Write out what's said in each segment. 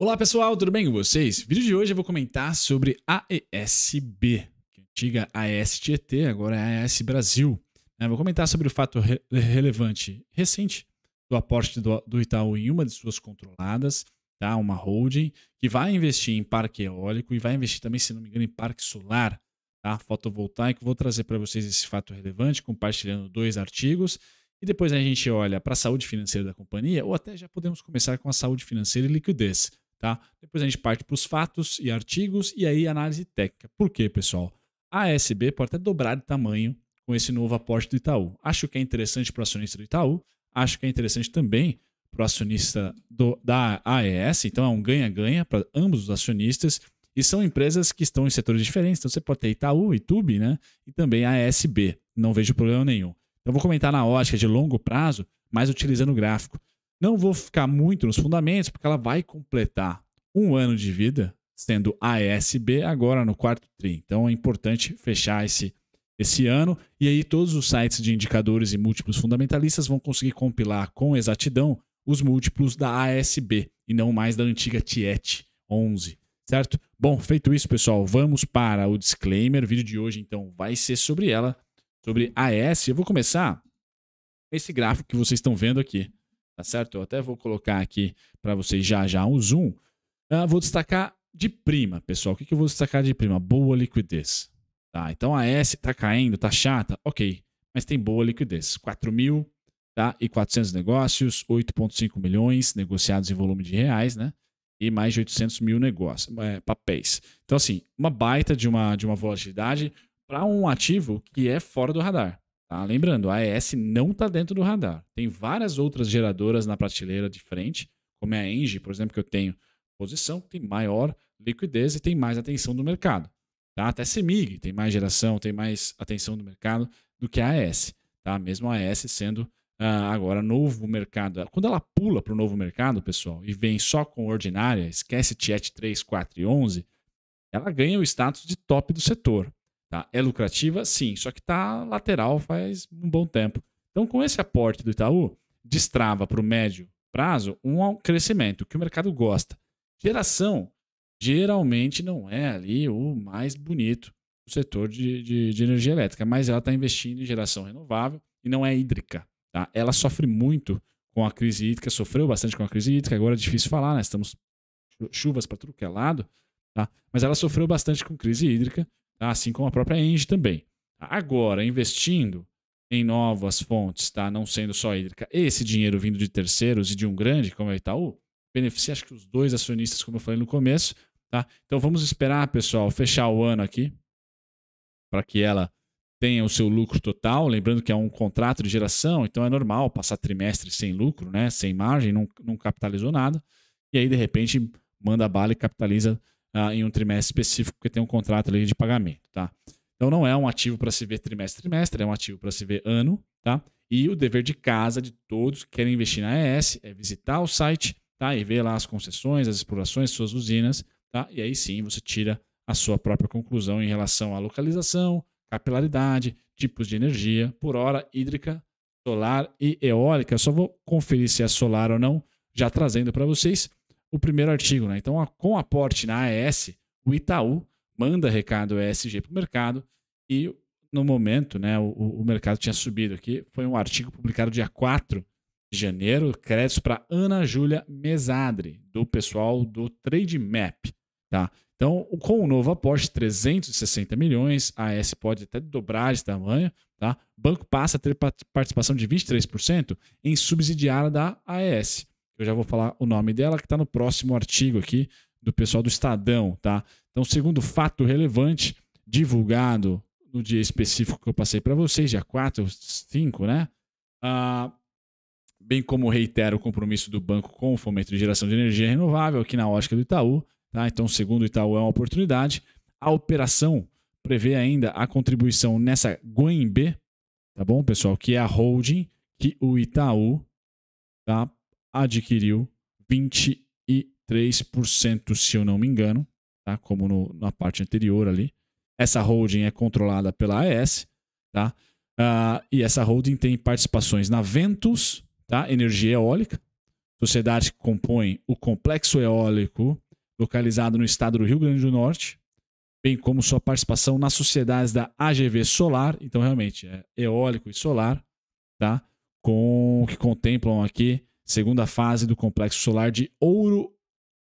Olá pessoal, tudo bem com vocês? No vídeo de hoje eu vou comentar sobre AESB, é antiga aes agora é AES Brasil. Eu né? vou comentar sobre o fato re relevante recente do aporte do, do, Itaú em uma de suas controladas, tá? uma holding, que vai investir em parque eólico e vai investir também, se não me engano, em parque solar tá? fotovoltaico. Vou trazer para vocês esse fato relevante, compartilhando dois artigos. E depois a gente olha para a saúde financeira da companhia, ou até já podemos começar com a saúde financeira e liquidez. Tá? Depois a gente parte para os fatos e artigos e aí análise técnica. Por quê, pessoal? A ASB pode até dobrar de tamanho com esse novo aporte do Itaú. Acho que é interessante para o acionista do Itaú, acho que é interessante também para o acionista do, da AES, então é um ganha-ganha para ambos os acionistas. E são empresas que estão em setores diferentes, então você pode ter Itaú, Itube, né? E também a Não vejo problema nenhum. Então vou comentar na ótica de longo prazo, mas utilizando o gráfico. Não vou ficar muito nos fundamentos, porque ela vai completar um ano de vida, sendo ASB agora no quarto TRI. Então é importante fechar esse, esse ano. E aí todos os sites de indicadores e múltiplos fundamentalistas vão conseguir compilar com exatidão os múltiplos da ASB e não mais da antiga Tiet 11, certo? Bom, feito isso, pessoal, vamos para o disclaimer. O vídeo de hoje, então, vai ser sobre ela, sobre AS. Eu vou começar esse gráfico que vocês estão vendo aqui tá certo? Eu até vou colocar aqui para vocês já já um zoom. Ah, vou destacar de prima, pessoal. O que, que eu vou destacar de prima? Boa liquidez. Tá, então a S está caindo, está chata, ok, mas tem boa liquidez. 4 mil tá? e 400 negócios, 8,5 milhões negociados em volume de reais, né? E mais de 800 mil negócios, é, papéis. Então, assim, uma baita de uma, de uma volatilidade para um ativo que é fora do radar. Tá? Lembrando, a AES não está dentro do radar. Tem várias outras geradoras na prateleira de frente, como é a Engie, por exemplo, que eu tenho posição, tem maior liquidez e tem mais atenção do mercado. Tá? Até Semig tem mais geração, tem mais atenção do mercado do que a AES. Tá? Mesmo a AES sendo uh, agora novo mercado. Quando ela pula para o novo mercado, pessoal, e vem só com ordinária, esquece Tiet 3, 4 e 11, ela ganha o status de top do setor. Tá? É lucrativa? Sim, só que está lateral faz um bom tempo. Então, com esse aporte do Itaú, destrava para o médio prazo um crescimento que o mercado gosta. Geração geralmente não é ali o mais bonito do setor de, de, de energia elétrica, mas ela está investindo em geração renovável e não é hídrica. Tá? Ela sofre muito com a crise hídrica, sofreu bastante com a crise hídrica, agora é difícil falar, né? estamos chuvas para tudo que é lado, tá? mas ela sofreu bastante com crise hídrica tá? assim como a própria Engie também. Agora, investindo em novas fontes, tá? não sendo só hídrica, esse dinheiro vindo de terceiros e de um grande, como é o Itaú, beneficia acho que os dois acionistas, como eu falei no começo. Tá? Então vamos esperar, pessoal, fechar o ano aqui, para que ela tenha o seu lucro total. Lembrando que é um contrato de geração, então é normal passar trimestre sem lucro, né? sem margem, não, não capitalizou nada. E aí, de repente, manda bala e capitaliza ah, em um trimestre específico, porque tem um contrato ali de pagamento, tá? Então não é um ativo para se ver trimestre trimestre, é um ativo para se ver ano, tá? E o dever de casa de todos que querem investir na ES é visitar o site, tá? E ver lá as concessões, as explorações, suas usinas, tá? E aí sim você tira a sua própria conclusão em relação à localização, capilaridade, tipos de energia, por hora hídrica, solar e eólica. Eu só vou conferir se é solar ou não, já trazendo para vocês o primeiro artigo. Né? Então, a, com aporte na AES, o Itaú manda recado ESG para o mercado e no momento né, o, o mercado tinha subido aqui. Foi um artigo publicado dia 4 de janeiro, créditos para Ana Júlia Mesadre, do pessoal do TradeMap. Tá? Então, com o novo aporte, 360 milhões, a AS pode até dobrar esse tamanho. Tá? O banco passa a ter participação de 23% em subsidiária da AES. Eu já vou falar o nome dela, que está no próximo artigo aqui do pessoal do Estadão, tá? Então, segundo fato relevante divulgado no dia específico que eu passei para vocês, dia 4, 5, né? Ah, bem como reitera o compromisso do banco com o fomento de geração de energia renovável aqui na ótica do Itaú, tá? Então, segundo o Itaú, é uma oportunidade. A operação prevê ainda a contribuição nessa Guanbe, tá bom, pessoal? Que é a holding que o Itaú tá, adquiriu 23%, se eu não me engano, tá? como no, na parte anterior ali. Essa holding é controlada pela AES, tá? Uh, e essa holding tem participações na Ventus, tá? energia eólica, sociedade que compõe o complexo eólico localizado no estado do Rio Grande do Norte, bem como sua participação nas sociedades da AGV Solar, então realmente é eólico e solar, tá? Com que contemplam aqui segunda fase do Complexo Solar de Ouro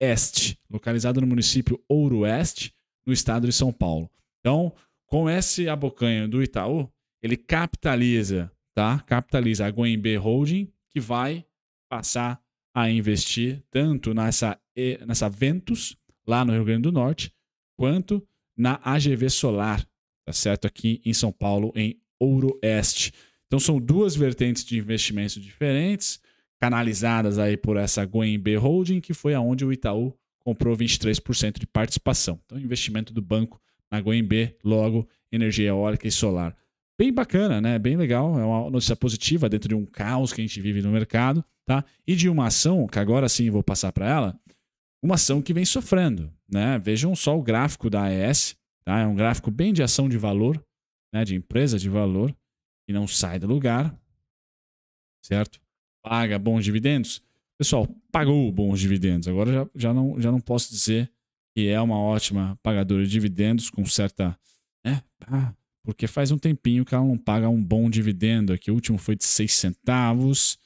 Este, localizado no município Ouro Oeste, no estado de São Paulo. Então, com esse abocanho do Itaú, ele capitaliza, tá? Capitaliza a Goembe Holding, que vai passar a investir tanto nessa, nessa Ventus, lá no Rio Grande do Norte, quanto na AGV Solar, tá certo? Aqui em São Paulo, em Ouro Oeste. Então, são duas vertentes de investimentos diferentes canalizadas aí por essa Gwen B Holding, que foi aonde o Itaú comprou 23% de participação. Então, investimento do banco na Gwen B, logo energia eólica e solar. Bem bacana, né? Bem legal, é uma notícia positiva dentro de um caos que a gente vive no mercado, tá? E de uma ação que agora sim vou passar para ela, uma ação que vem sofrendo, né? Vejam só o gráfico da AES, tá? É um gráfico bem de ação de valor, né, de empresa de valor, que não sai do lugar, certo? paga bons dividendos? Pessoal, pagou bons dividendos. Agora já, já, não, já não posso dizer que é uma ótima pagadora de dividendos com certa. Né? Ah, porque faz um tempinho que ela não paga um bom dividendo. Aqui o último foi de 6 centavos.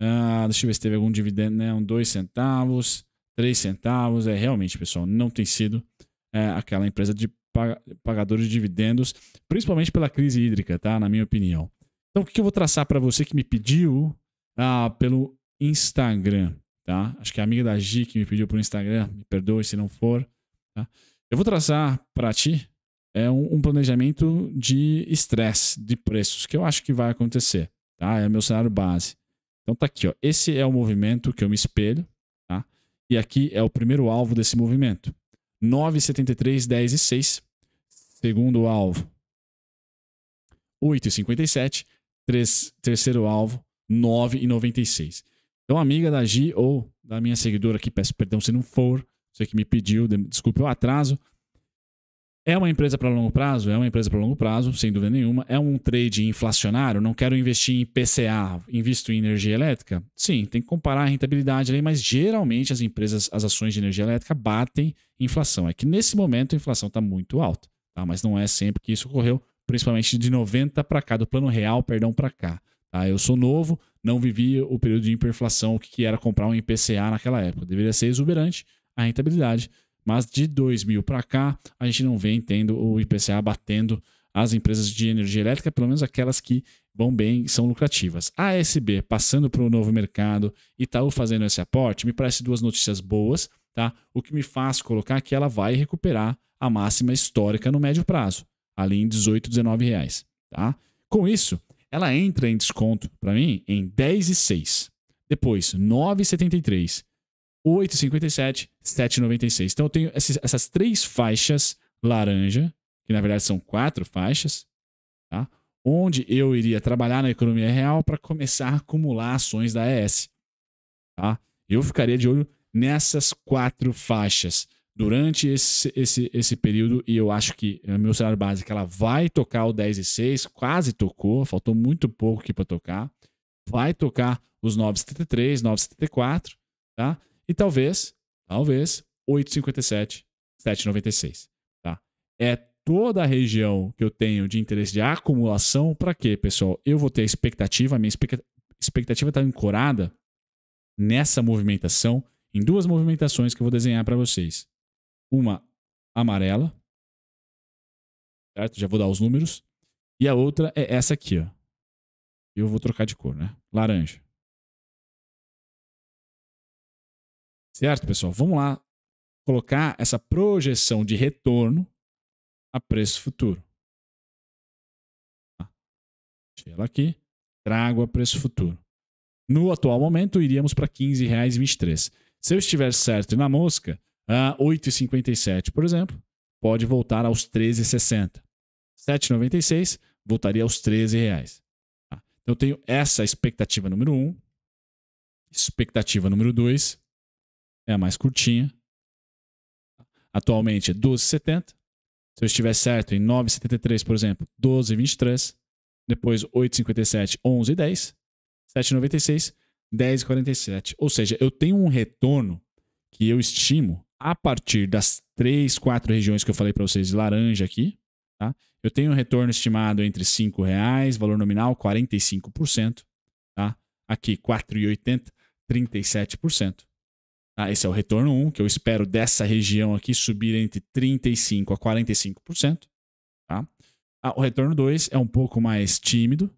Ah, deixa eu ver se teve algum dividendo, né? Um 2 centavos, 3 centavos. É realmente, pessoal, não tem sido é, aquela empresa de pagadores de dividendos, principalmente pela crise hídrica, tá? Na minha opinião. Então, o que eu vou traçar para você que me pediu ah, pelo Instagram, tá? Acho que a amiga da G que me pediu pelo Instagram, me perdoe se não for, tá? Eu vou traçar para ti é um, um planejamento de estresse de preços que eu acho que vai acontecer, tá? É o meu cenário base. Então tá aqui, ó. Esse é o movimento que eu me espelho, tá? E aqui é o primeiro alvo desse movimento. 9,73, 10 e 6. Segundo alvo, 8,57. Terceiro alvo, 9,96. Então, amiga da Gi ou da minha seguidora aqui, peço perdão se não for, você que me pediu, desculpe o atraso. É uma empresa para longo prazo? É uma empresa para longo prazo, sem dúvida nenhuma. É um trade inflacionário? Não quero investir em PCA, invisto em energia elétrica? Sim, tem que comparar a rentabilidade ali, mas geralmente as empresas, as ações de energia elétrica batem inflação. É que nesse momento a inflação está muito alta, tá? mas não é sempre que isso ocorreu, principalmente de 90 para cá, do plano real, perdão, para cá. Tá? Eu sou novo, não vivi o período de hiperinflação, o que era comprar um IPCA naquela época. Deveria ser exuberante a rentabilidade, mas de 2000 para cá, a gente não vem tendo o IPCA batendo as empresas de energia elétrica, pelo menos aquelas que vão bem e são lucrativas. A ASB passando para o novo mercado, Itaú tá fazendo esse aporte, me parece duas notícias boas, tá? O que me faz colocar que ela vai recuperar a máxima histórica no médio prazo, ali em 18, 19 reais, tá? Com isso, ela entra em desconto para mim em 10 e 6. Depois, 9,73, 8,57, 7,96. Então eu tenho essas três faixas laranja, que na verdade são quatro faixas, tá? onde eu iria trabalhar na economia real para começar a acumular ações da ES. Tá? Eu ficaria de olho nessas quatro faixas durante esse, esse, esse período e eu acho que é, meu salário básico ela vai tocar o 10 e 6, quase tocou, faltou muito pouco aqui para tocar. Vai tocar os 9,73, 9,74, tá? E talvez, talvez 8,57, 7,96, tá? É toda a região que eu tenho de interesse de acumulação para quê, pessoal? Eu vou ter expectativa, a minha expectativa está ancorada nessa movimentação, em duas movimentações que eu vou desenhar para vocês. Uma amarela. Certo? Já vou dar os números. E a outra é essa aqui, ó. Eu vou trocar de cor, né? Laranja. Certo, pessoal? Vamos lá colocar essa projeção de retorno a preço futuro. Deixa ela aqui. Trago a preço futuro. No atual momento, iríamos para R$15,23. Se eu estiver certo na mosca, uh, ah, 8,57, por exemplo, pode voltar aos 13,60. 7,96 voltaria aos 13 reais. Tá? Então eu tenho essa expectativa número 1. Expectativa número 2 é a mais curtinha. Atualmente é 12,70. Se eu estiver certo em 9,73, por exemplo, 12,23. Depois 8,57, 11,10. 7,96, 10,47. Ou seja, eu tenho um retorno que eu estimo a partir das três, quatro regiões que eu falei para vocês de laranja aqui, tá? Eu tenho um retorno estimado entre R$ 5,00, valor nominal 45%, tá? Aqui 4,80, 37%. Tá? Esse é o retorno 1, que eu espero dessa região aqui subir entre 35 a 45%, tá? Ah, o retorno 2 é um pouco mais tímido,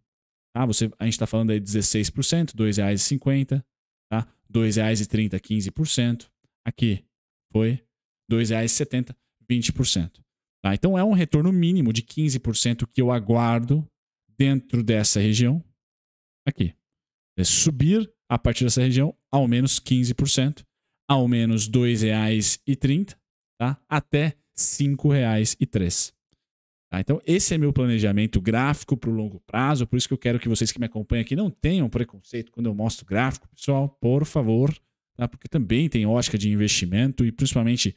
tá? Você, a gente está falando aí 16%, R$ 2,50, tá? R$ 2,30, 15%. Aqui foi R$ 2,70, Tá? Então é um retorno mínimo de 15% que eu aguardo dentro dessa região. Aqui. É subir a partir dessa região ao menos 15%, ao menos R$ 2,30, tá? até R$ 5,03. Tá? Então, esse é meu planejamento gráfico para o longo prazo, por isso que eu quero que vocês que me acompanham aqui não tenham preconceito quando eu mostro gráfico. Pessoal, por favor, né? porque também tem ótica de investimento e principalmente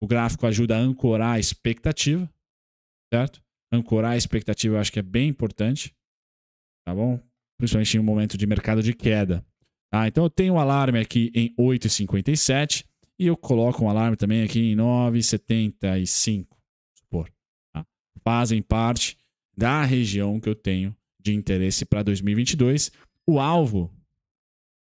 o gráfico ajuda a ancorar a expectativa, certo? Ancorar a expectativa eu acho que é bem importante, tá bom? Principalmente em um momento de mercado de queda. Tá? Então eu tenho um alarme aqui em 8,57 e eu coloco um alarme também aqui em 9,75, supor. Tá? Fazem parte da região que eu tenho de interesse para 2022. O alvo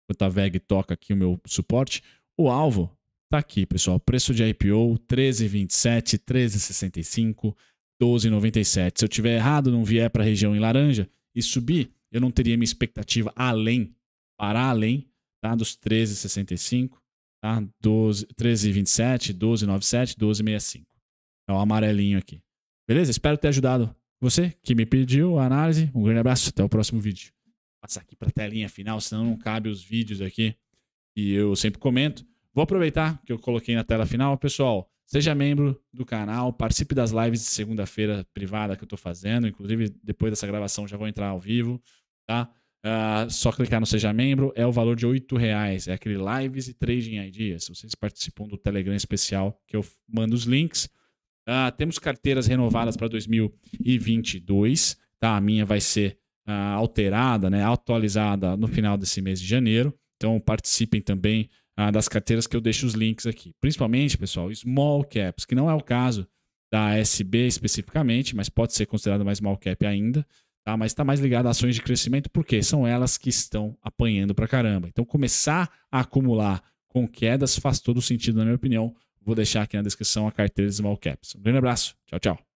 o Taveg toca aqui o meu suporte. O alvo tá aqui, pessoal. Preço de IPO 13,27, 13,65, 12,97. Se eu tiver errado, não vier para a região em laranja e subir, eu não teria minha expectativa além, para além, tá? Dos 13,65, tá? 13,27, 12,97, 12,65. É o amarelinho aqui. Beleza? Espero ter ajudado você que me pediu a análise. Um grande abraço, até o próximo vídeo passar aqui para a telinha final, senão não cabe os vídeos aqui e eu sempre comento. Vou aproveitar que eu coloquei na tela final, pessoal. Seja membro do canal, participe das lives de segunda-feira privada que eu estou fazendo. Inclusive, depois dessa gravação já vou entrar ao vivo, tá? Uh, só clicar no Seja Membro, é o valor de R$ reais. É aquele Lives e Trading Ideas. Vocês participam do Telegram especial que eu mando os links. Uh, temos carteiras renovadas para 2022, tá? A minha vai ser uh, alterada, né, atualizada no final desse mês de janeiro. Então participem também uh, das carteiras que eu deixo os links aqui. Principalmente, pessoal, small caps, que não é o caso da SB especificamente, mas pode ser considerada mais small cap ainda. Tá, mas está mais ligado a ações de crescimento, porque são elas que estão apanhando para caramba. Então, começar a acumular com quedas faz todo sentido, na minha opinião. Vou deixar aqui na descrição a carteira de Small Caps. Um grande abraço. Tchau, tchau.